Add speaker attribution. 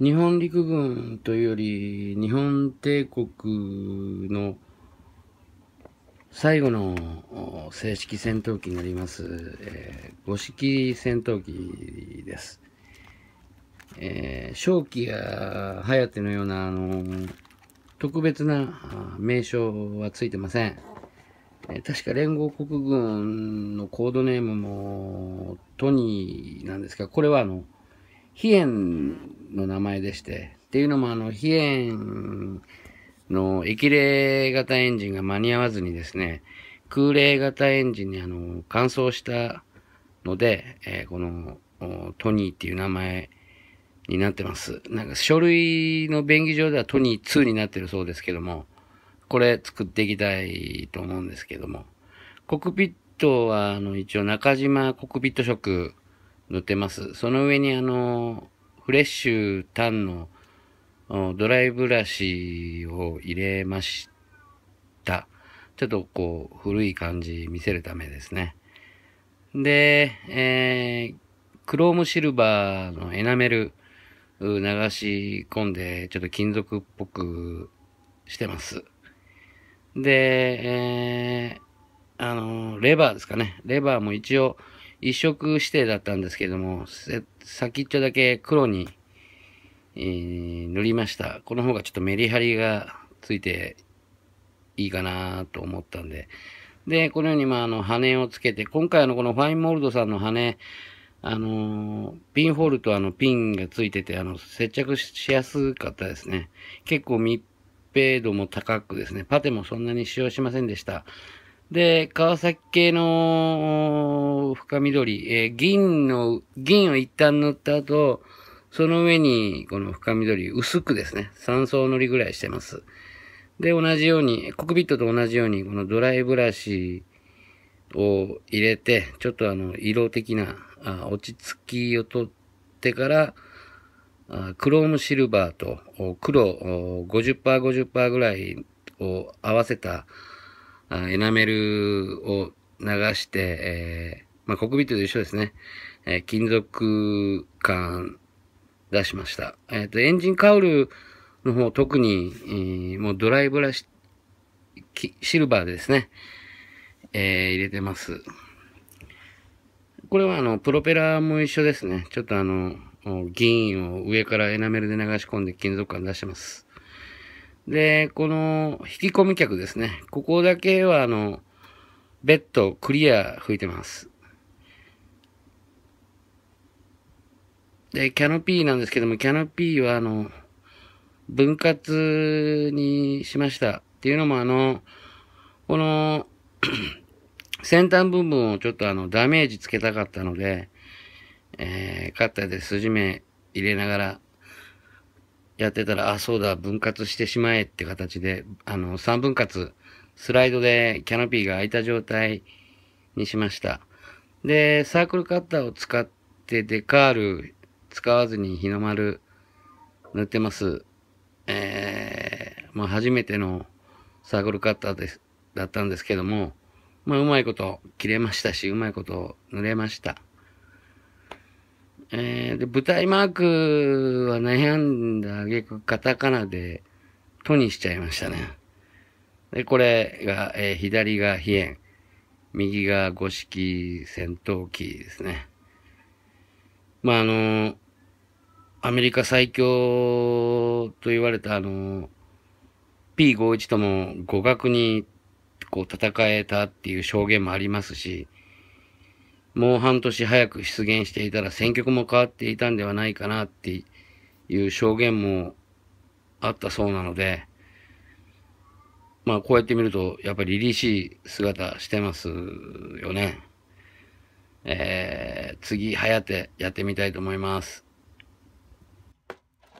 Speaker 1: 日本陸軍というより、日本帝国の最後の正式戦闘機になります、えー、五式戦闘機です。えー、正気や手のような、あのー、特別な名称はついてません。えー、確か連合国軍のコードネームもトニーなんですが、これはあの、飛燕の名前でして、っていうのもあの、飛燕の液冷型エンジンが間に合わずにですね、空冷型エンジンにあの、乾燥したので、えー、このトニーっていう名前になってます。なんか書類の便宜上ではトニー2になってるそうですけども、これ作っていきたいと思うんですけども、コクピットはあの一応中島コクピット職塗ってます。その上にあの、フレッシュタンのドライブラシを入れました。ちょっとこう、古い感じ見せるためですね。で、えー、クロームシルバーのエナメル流し込んで、ちょっと金属っぽくしてます。で、えー、あの、レバーですかね。レバーも一応、一色指定だったんですけども、先っちょだけ黒に、えー、塗りました。この方がちょっとメリハリがついていいかなと思ったんで。で、このように、まあ、あの、羽をつけて、今回のこのファインモールドさんの羽、あの、ピンホールとあの、ピンがついてて、あの、接着しやすかったですね。結構密閉度も高くですね、パテもそんなに使用しませんでした。で、川崎系の深緑、えー、銀の、銀を一旦塗った後、その上に、この深緑、薄くですね、3層塗りぐらいしてます。で、同じように、コクピットと同じように、このドライブラシを入れて、ちょっとあの、色的な、あ落ち着きをとってから、あクロームシルバーと黒50%、50%ぐらいを合わせたエナメルを流して、えー、まあ、コックピットと一緒ですね。えー、金属感出しました。えっ、ー、と、エンジンカウルの方特に、えー、もうドライブラシ、シルバーでですね、え入れてます。これはあの、プロペラも一緒ですね。ちょっとあの、銀を上からエナメルで流し込んで金属感出してます。で、この引き込み客ですね。ここだけはあの、ベッドクリア吹いてます。で、キャノピーなんですけども、キャノピーはあの、分割にしました。っていうのもあの、この 先端部分をちょっとあの、ダメージつけたかったので、えー、カッターで筋目入れながらやってたら、あ、そうだ、分割してしまえって形で、あの、3分割、スライドでキャノピーが開いた状態にしました。で、サークルカッターを使ってデカール使わずに日の丸塗ってます。えー、まあ初めてのサークルカッターです、だったんですけども、まあうまいこと切れましたし、うまいこと塗れました。えー、で、舞台マークは悩んだ挙句カタカナで、とにしちゃいましたね。で、これが、えー、左が飛燕、右が五色戦闘機ですね。まあ、あの、アメリカ最強と言われたあの、P51 とも互角にこう戦えたっていう証言もありますし、もう半年早く出現していたら選曲も変わっていたんではないかなっていう証言もあったそうなので、まあこうやって見るとやっぱり凛々しい姿してますよね。えー、次、はやてやってみたいと思います。